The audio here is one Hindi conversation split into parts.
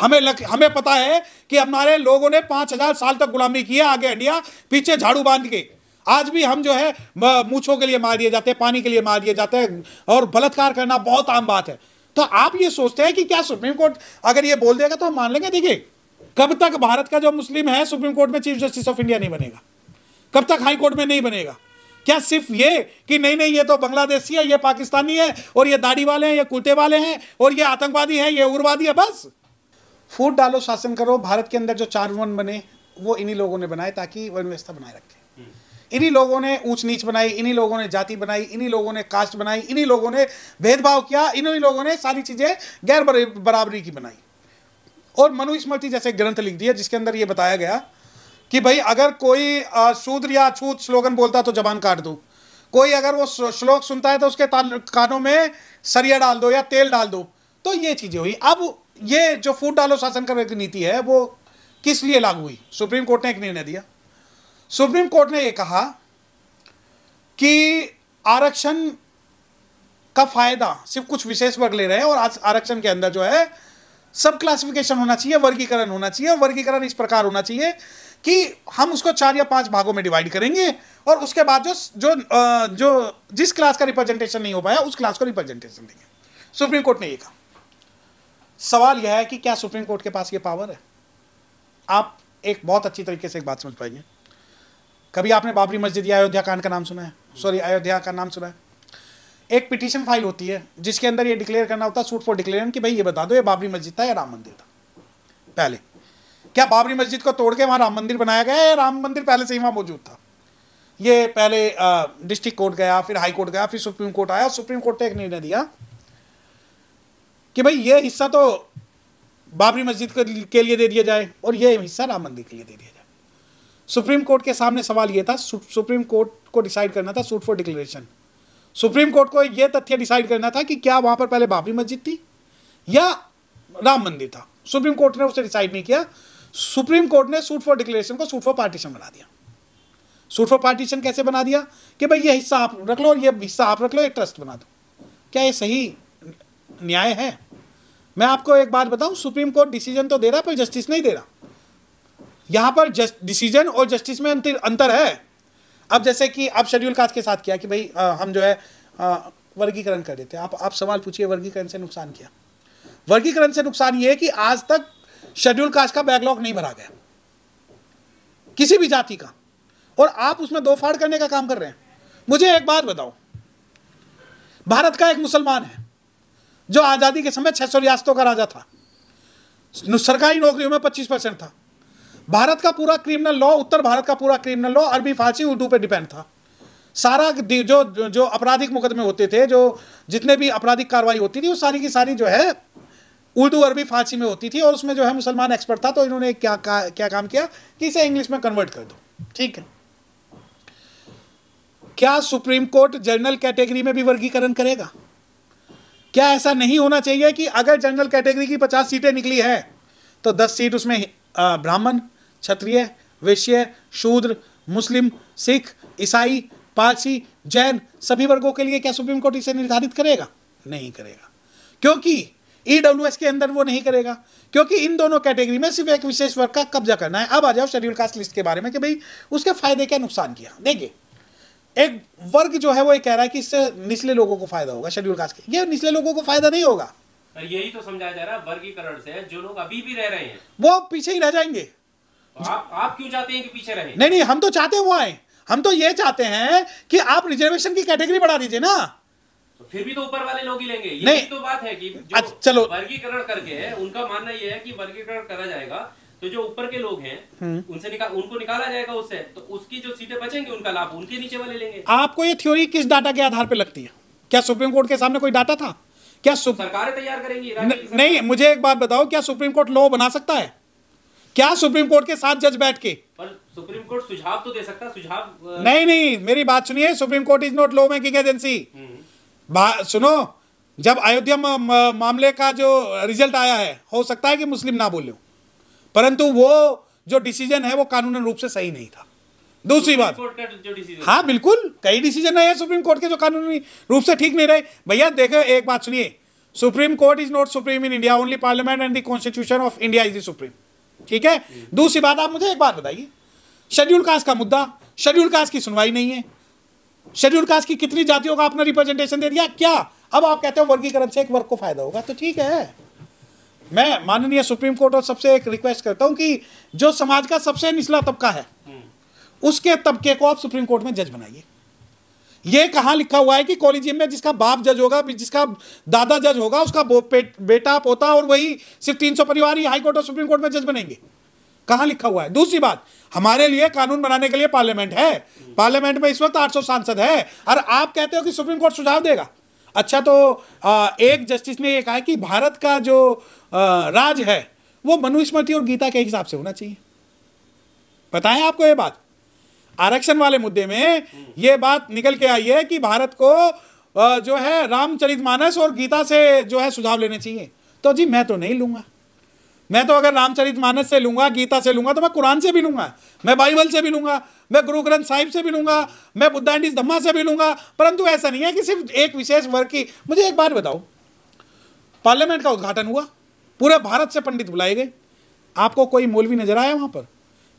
हमें लग, हमें पता है कि हमारे लोगों ने पाँच हजार साल तक गुलामी किया आगे इंडिया पीछे झाड़ू बांध के आज भी हम जो है मूछों के लिए मार दिए जाते हैं पानी के लिए मार दिए जाते हैं और बलात्कार करना बहुत आम बात है तो आप ये सोचते हैं कि क्या सुप्रीम कोर्ट अगर ये बोल देगा तो हम मान लेंगे देखिए कब तक भारत का जो मुस्लिम है सुप्रीम कोर्ट में चीफ जस्टिस ऑफ इंडिया नहीं बनेगा कब तक हाई कोर्ट में नहीं बनेगा क्या सिर्फ ये कि नहीं नहीं ये तो बांग्लादेशी है ये पाकिस्तानी है और ये दाढ़ी वाले हैं ये कुर्ते वाले हैं और ये आतंकवादी है ये उग्रवादी है बस फूट डालो शासन करो भारत के अंदर जो चार वन बने वो इन्हीं लोगों ने बनाए ताकि वन व्यवस्था बनाए रखे हम्म। इन्हीं लोगों ने ऊंच नीच बनाई इन्हीं लोगों ने जाति बनाई इन्हीं लोगों ने कास्ट बनाई इन्हीं लोगों ने भेदभाव किया इन्हीं लोगों ने सारी चीज़ें गैर बराबरी की बनाई और मनुस्मृति जैसे ग्रंथ लिख दिया जिसके अंदर ये बताया गया कि भाई अगर कोई शूद्र या अछूत स्लोगन बोलता तो जबान काट दो कोई अगर वो श्लोक सुनता है तो उसके कानों में सरिया डाल दो या तेल डाल दो तो ये चीज़ें हुई अब ये जो फूट डालो शासन करने की नीति है वो किस लिए लागू हुई सुप्रीम कोर्ट ने एक निर्णय दिया सुप्रीम कोर्ट ने ये कहा कि आरक्षण का फायदा सिर्फ कुछ विशेष वर्ग ले रहे हैं और आरक्षण के अंदर जो है सब क्लासिफिकेशन होना चाहिए वर्गीकरण होना चाहिए और वर्गीकरण इस प्रकार होना चाहिए कि हम उसको चार या पांच भागों में डिवाइड करेंगे और उसके बाद जो जो जो जिस क्लास का रिप्रेजेंटेशन नहीं हो पाया उस क्लास को रिप्रेजेंटेशन देंगे सुप्रीम कोर्ट ने ये कहा सवाल यह है कि क्या सुप्रीम कोर्ट के पास ये पावर है आप एक बहुत अच्छी तरीके से एक बात समझ पाएंगे कभी आपने बाबरी मस्जिद या अयोध्या कांड का नाम सुना है सॉरी अयोध्या का नाम सुना है एक पिटीशन फाइल होती है जिसके अंदर ये डिक्लेयर करना होता है सूट फॉर डिक्लेयर कि भाई ये बता दो ये बाबरी मस्जिद था या राम मंदिर था पहले क्या बाबरी मस्जिद को तोड़ के वहाँ राम मंदिर बनाया गया या राम मंदिर पहले से ही वहाँ मौजूद था ये पहले डिस्ट्रिक्ट कोर्ट गया फिर हाई कोर्ट गया फिर सुप्रीम कोर्ट आया सुप्रीम कोर्ट ने एक निर्णय दिया कि भाई ये हिस्सा तो बाबरी मस्जिद के लिए दे दिया जाए और ये हिस्सा राम मंदिर के लिए दे दिया जाए सुप्रीम कोर्ट के सामने सवाल ये था सुप्रीम कोर्ट को डिसाइड करना था suit for declaration supreme court को ये तथ्य डिसाइड करना था कि क्या वहाँ पर पहले बाबरी मस्जिद थी या राम मंदिर था सुप्रीम कोर्ट ने उसे डिसाइड नहीं किया सुप्रीम कोर्ट ने सूट फॉर डिक्लेरेशन को सूट फॉर पार्टीशन बना दिया सूट फॉर पार्टीशन कैसे बना दिया कि भाई ये हिस्सा आप रख लो और ये हिस्सा आप रख लो एक ट्रस्ट बना दो क्या ये सही न्याय है मैं आपको एक बात बताऊं सुप्रीम कोर्ट डिसीजन तो दे रहा पर जस्टिस नहीं दे रहा यहां पर डिसीजन और जस्टिस में अंतर है अब जैसे कि आप शेड्यूल कास्ट के साथ किया कि भाई आ, हम जो है वर्गीकरण कर देते हैं आप आप सवाल पूछिए वर्गीकरण से नुकसान किया वर्गीकरण से नुकसान ये है कि आज तक शेड्यूल कास्ट का बैकलॉग नहीं भरा गया किसी भी जाति का और आप उसमें दो फाड़ करने का काम कर रहे हैं मुझे एक बात बताओ भारत का एक मुसलमान है जो आज़ादी के समय छः सौ रियासतों का राजा था सरकारी नौकरियों में पच्चीस परसेंट था भारत का पूरा क्रिमिनल लॉ उत्तर भारत का पूरा क्रिमिनल लॉ अरबी फारसी उर्दू पर डिपेंड था सारा जो जो आपराधिक मुकदमे होते थे जो जितने भी आपराधिक कार्रवाई होती थी वो सारी की सारी जो है उर्दू अरबी फारसी में होती थी और उसमें जो है मुसलमान एक्सपर्ट था तो इन्होंने क्या का, क्या काम किया कि इसे इंग्लिश में कन्वर्ट कर दो ठीक है क्या सुप्रीम कोर्ट जनरल कैटेगरी में भी वर्गीकरण करेगा क्या ऐसा नहीं होना चाहिए कि अगर जनरल कैटेगरी की पचास सीटें निकली हैं तो दस सीट उसमें ब्राह्मण क्षत्रिय वैश्य शूद्र मुस्लिम सिख ईसाई पारसी जैन सभी वर्गों के लिए क्या सुप्रीम कोर्ट इसे निर्धारित करेगा नहीं करेगा क्योंकि ई e के अंदर वो नहीं करेगा क्योंकि इन दोनों कैटेगरी में सिर्फ एक विशेष वर्ग का कब्जा करना है अब आ जाओ शेड्यूल कास्ट लिस्ट के बारे में कि भाई उसके फायदे क्या नुकसान किया देखिए एक वर्ग जो है वो ये कह रहा है कि इससे निचले लोगों को फायदा होगा शेड्यूल कास्ट के ये निचले लोगों को फायदा नहीं होगा यही तो समझाया जा रहा है वर्गीकरण से जो लोग अभी भी रह रहे हैं वो पीछे ही रह जाएंगे तो आप आप क्यों चाहते हैं कि पीछे रहे नहीं नहीं हम तो चाहते हैं वो आए हम तो ये चाहते हैं कि आप रिजर्वेशन की कैटेगरी बढ़ा दीजिए ना तो फिर भी तो ऊपर वाले लोग ही लेंगे ये नहीं तो बात है कि अच्छा, जो चलो वर्गीकरण करके उनका मानना यह है कि वर्गीकरण करा जाएगा तो जो ऊपर के लोग हैं हम्म। उनसे निका, उनको निकाला जाएगा उससे तो उसकी जो सीटें बचेंगी उनका लाभ उनके नीचे वाले लेंगे आपको ये थ्योरी किस डाटा के आधार पर लगती है क्या सुप्रीम कोर्ट के सामने कोई डाटा था क्या सुप... सरकारें तैयार करेंगी न, नहीं मुझे एक बात बताओ क्या सुप्रीम कोर्ट लॉ बना सकता है क्या सुप्रीम कोर्ट के साथ जज बैठ के पर सुप्रीम कोर्ट सुझाव तो दे सकता सुझाव नहीं नहीं मेरी बात सुनिए supreme court is not law making agency सुनो जब अयोध्या मामले का जो रिजल्ट आया है हो सकता है कि मुस्लिम ना बोले परंतु वो जो डिसीजन है वो कानूनन रूप से सही नहीं था दूसरी बात हाँ बिल्कुल कई डिसीजन है सुप्रीम कोर्ट के जो कानूनी रूप से ठीक नहीं रहे भैया देखो एक बात सुनिए supreme court is not supreme in India only parliament and constitution of India is the supreme ठीक है दूसरी बात आप मुझे एक बात बताइए शेड्यूल कास्ट का मुद्दा शेड्यूल कास्ट की सुनवाई नहीं है शेड्यूल कास्ट की कितनी जातियों का आपने रिप्रेजेंटेशन दे दिया क्या अब आप कहते हो वर्गीकरण से एक वर्ग को फायदा होगा तो ठीक है मैं माननीय सुप्रीम कोर्ट और सबसे एक रिक्वेस्ट करता हूं कि जो समाज का सबसे निचला तबका है उसके तबके को आप सुप्रीम कोर्ट में जज बनाइए ये कहा लिखा हुआ है कि कॉलेजियम में जिसका बाप जज होगा जिसका दादा जज होगा उसका बेटा पोता और वही सिर्फ तीन सौ परिवार ही हाईकोर्ट और सुप्रीम कोर्ट में जज बनेंगे कहाँ लिखा हुआ है दूसरी बात हमारे लिए कानून बनाने के लिए पार्लियामेंट है पार्लियामेंट में इस वक्त 800 सांसद है और आप कहते हो कि सुप्रीम कोर्ट सुझाव देगा अच्छा तो एक जस्टिस ने यह कहा कि भारत का जो राज है वो मनुस्मृति और गीता के हिसाब से होना चाहिए बताएं आपको ये बात आरक्षण वाले मुद्दे में ये बात निकल के आई है कि भारत को जो है रामचरितमानस और गीता से जो है सुझाव लेने चाहिए तो जी मैं तो नहीं लूंगा मैं तो अगर रामचरित मानस से लूंगा गीता से लूंगा तो मैं कुरान से भी लूंगा मैं बाइबल से भी लूंगा मैं गुरु ग्रंथ साहिब से भी लूंगा मैं बुद्धांडी धम्मा से भी लूंगा परंतु ऐसा नहीं है कि सिर्फ एक विशेष वर्ग की मुझे एक बार बताओ पार्लियामेंट का उद्घाटन हुआ पूरे भारत से पंडित बुलाए गए आपको कोई मौलवी नजर आया वहां पर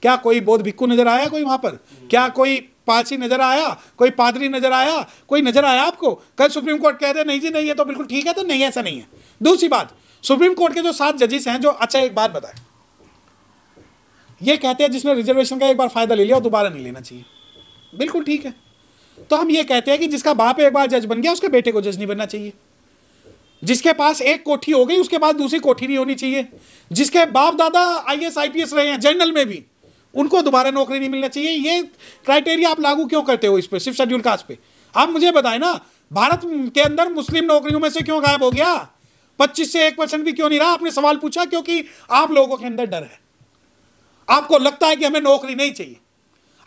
क्या कोई बौद्ध भिक्कू नजर आया कोई वहां पर क्या कोई पासी नजर आया कोई पादरी नजर आया कोई नजर आया आपको कल सुप्रीम कोर्ट कह रहे नहीं जी नहीं है तो बिल्कुल ठीक है तो नहीं ऐसा नहीं है दूसरी बात सुप्रीम कोर्ट के जो सात जजेस हैं जो अच्छा एक बात बताए ये कहते हैं जिसने रिजर्वेशन का एक बार फायदा ले लिया और दोबारा नहीं लेना चाहिए बिल्कुल ठीक है तो हम ये कहते हैं कि जिसका बाप एक बार जज बन गया उसके बेटे को जज नहीं बनना चाहिए जिसके पास एक कोठी हो गई उसके बाद दूसरी कोठी नहीं होनी चाहिए जिसके बाप दादा आई एस रहे हैं जनरल में भी उनको दोबारा नौकरी नहीं मिलना चाहिए ये क्राइटेरिया आप लागू क्यों करते हो इस पर शिफ्ट शेड्यूल कास्ट पे आप मुझे बताएं ना भारत के अंदर मुस्लिम नौकरियों में से क्यों गायब हो गया पच्चीस से एक परसेंट भी क्यों नहीं रहा आपने सवाल पूछा क्योंकि आप लोगों के अंदर डर है आपको लगता है कि हमें नौकरी नहीं चाहिए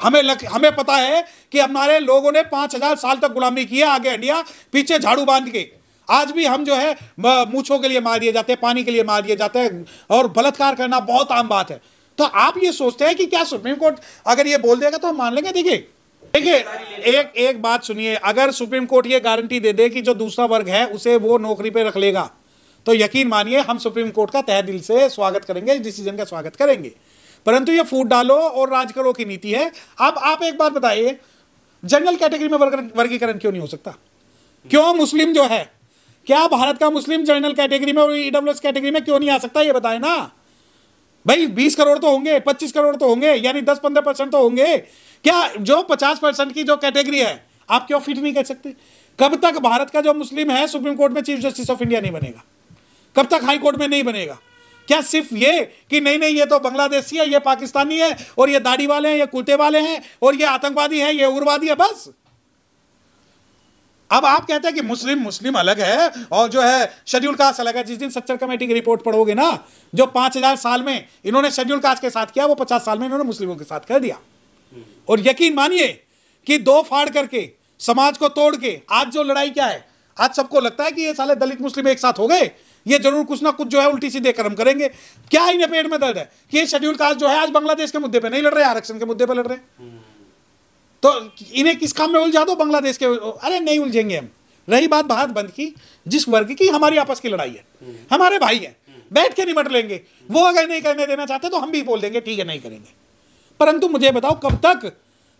हमें लग, हमें पता है कि हमारे लोगों ने पाँच हजार साल तक गुलामी किया आगे इंडिया पीछे झाड़ू बांध के आज भी हम जो है मूछों के लिए मार दिए जाते हैं पानी के लिए मार दिए जाते हैं और बलात्कार करना बहुत आम बात है तो आप ये सोचते हैं कि क्या सुप्रीम कोर्ट अगर ये बोल देगा तो हम मान लेंगे देखिए देखिए एक एक बात सुनिए अगर सुप्रीम कोर्ट ये गारंटी दे दे कि जो दूसरा वर्ग है उसे वो नौकरी पे रख लेगा तो यकीन मानिए हम सुप्रीम कोर्ट का तह दिल से स्वागत करेंगे इस डिसीजन का स्वागत करेंगे परंतु ये फूट डालो और राज करो की नीति है अब आप एक बात बताइए जनरल कैटेगरी में वर्गीकरण क्यों नहीं हो सकता क्यों मुस्लिम जो है क्या भारत का मुस्लिम जनरल कैटेगरी में और ईडब्ल्यूएस e कैटेगरी में क्यों नहीं आ सकता ये बताए ना भाई बीस करोड़ तो होंगे पच्चीस करोड़ तो होंगे यानी दस पंद्रह परसेंट तो होंगे क्या जो पचास परसेंट की जो कैटेगरी है आप क्यों फिट नहीं कर सकते कब तक भारत का जो मुस्लिम है सुप्रीम कोर्ट में चीफ जस्टिस ऑफ इंडिया नहीं बनेगा कब तक हाई कोर्ट में नहीं बनेगा क्या सिर्फ ये कि नहीं नहीं ये तो बांग्लादेशी है ये पाकिस्तानी है और ये दाढ़ी वाले हैं ये कुर्ते वाले हैं और ये आतंकवादी है ये उग्रवादी है बस अब आप कहते हैं कि मुस्लिम मुस्लिम अलग है और जो है शेड्यूल कास्ट अलग है जिस दिन सच्चर कमेटी की रिपोर्ट पढ़ोगे ना जो पांच हज़ार साल में इन्होंने शेड्यूल कास्ट के साथ किया वो पचास साल में इन्होंने मुस्लिमों के साथ कर दिया और यकीन मानिए कि दो फाड़ करके समाज को तोड़ के आज जो लड़ाई क्या है आज सबको लगता है कि ये साले दलित मुस्लिम एक साथ हो गए ये जरूर कुछ ना कुछ जो है उल्टी सीधे कर्म करेंगे क्या इन्हें पेट में दर्द है कि ये शेड्यूल कास्ट जो है आज बांग्लादेश के मुद्दे पे नहीं लड़ रहे आरक्षण के मुद्दे पे लड़ रहे हैं तो इन्हें किस काम में उलझा दो बांग्लादेश के अरे नहीं उलझेंगे हम रही बात भारत बंद की जिस वर्ग की हमारी आपस की लड़ाई है हमारे भाई हैं बैठ के निपट लेंगे वो अगर नहीं करने देना चाहते तो हम भी बोल देंगे ठीक है नहीं करेंगे परंतु मुझे बताओ कब तक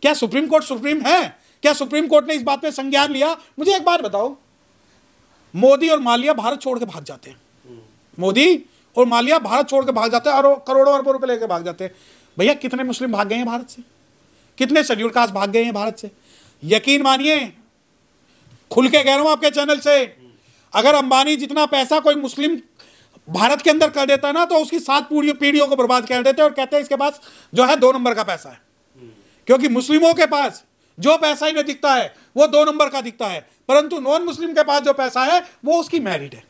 क्या सुप्रीम कोर्ट सुप्रीम है क्या सुप्रीम कोर्ट ने इस बात पे संज्ञान लिया मुझे एक बात बताओ मोदी और मालिया भारत छोड़ के भाग जाते हैं मोदी और मालिया भारत छोड़ के भाग जाते हैं और करोड़ों अरबों रुपए लेके भाग जाते हैं भैया कितने मुस्लिम भाग गए हैं भारत से कितने शेड्यूल कास्ट भाग गए हैं भारत से यकीन मानिए खुल के कह रहा हूं आपके चैनल से अगर अंबानी जितना पैसा कोई मुस्लिम भारत के अंदर कर देता है ना तो उसकी सात पूरी पीढ़ियों को बर्बाद कर देते हैं और कहते हैं इसके पास जो है दो नंबर का पैसा है क्योंकि मुस्लिमों के पास जो पैसा ही नहीं दिखता है वो दो नंबर का दिखता है परंतु नॉन मुस्लिम के पास जो पैसा है वो उसकी मेरिट है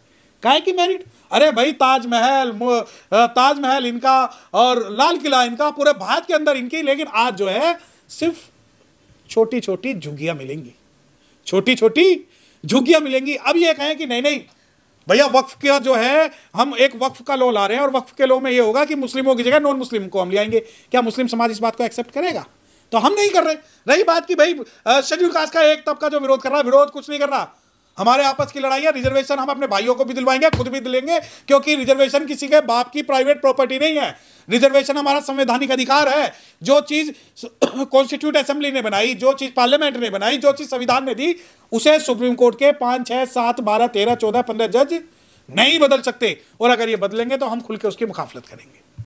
काहे की मेरिट अरे भाई ताजमहल ताजमहल इनका और लाल किला इनका पूरे भारत के अंदर इनकी लेकिन आज जो है सिर्फ छोटी छोटी झुग्गियां मिलेंगी छोटी छोटी झुग्गियां मिलेंगी अब ये कहें कि नहीं नहीं भैया वक्फ का जो है हम एक वक्फ का लॉ ला रहे हैं और वक्फ के लॉ में ये होगा कि मुस्लिमों की जगह नॉन मुस्लिम को हम ले आएंगे क्या मुस्लिम समाज इस बात को एक्सेप्ट करेगा तो हम नहीं कर रहे रही बात कि भाई शेड्यूल कास्ट का एक तबका जो विरोध कर रहा है विरोध कुछ नहीं कर रहा हमारे आपस की लड़ाई है रिजर्वेशन हम अपने भाइयों को भी दिलवाएंगे खुद भी दिलेंगे क्योंकि रिजर्वेशन किसी के बाप की प्राइवेट प्रॉपर्टी नहीं है रिजर्वेशन हमारा संवैधानिक अधिकार है जो चीज कॉन्स्टिट्यूट असेंबली ने बनाई जो चीज पार्लियामेंट ने बनाई जो चीज संविधान ने दी उसे सुप्रीम कोर्ट के पांच छह सात बारह तेरह चौदह पंद्रह जज नहीं बदल सकते और अगर ये बदलेंगे तो हम खुल के उसकी मुखाफलत करेंगे